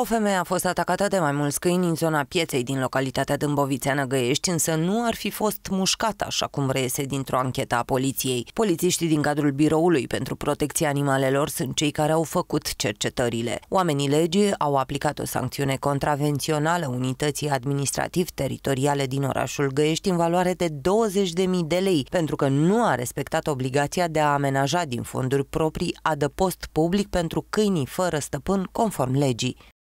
O femeie a fost atacată de mai mulți câini în zona pieței din localitatea Dâmbovițeană Găiești, însă nu ar fi fost mușcată, așa cum reiese dintr-o anchetă a poliției. Polițiștii din cadrul Biroului pentru Protecția Animalelor sunt cei care au făcut cercetările. Oamenii legii au aplicat o sancțiune contravențională unității administrativ-teritoriale din orașul Găiești în valoare de 20.000 de lei, pentru că nu a respectat obligația de a amenaja din fonduri proprii adăpost public pentru câinii fără stăpân conform legii.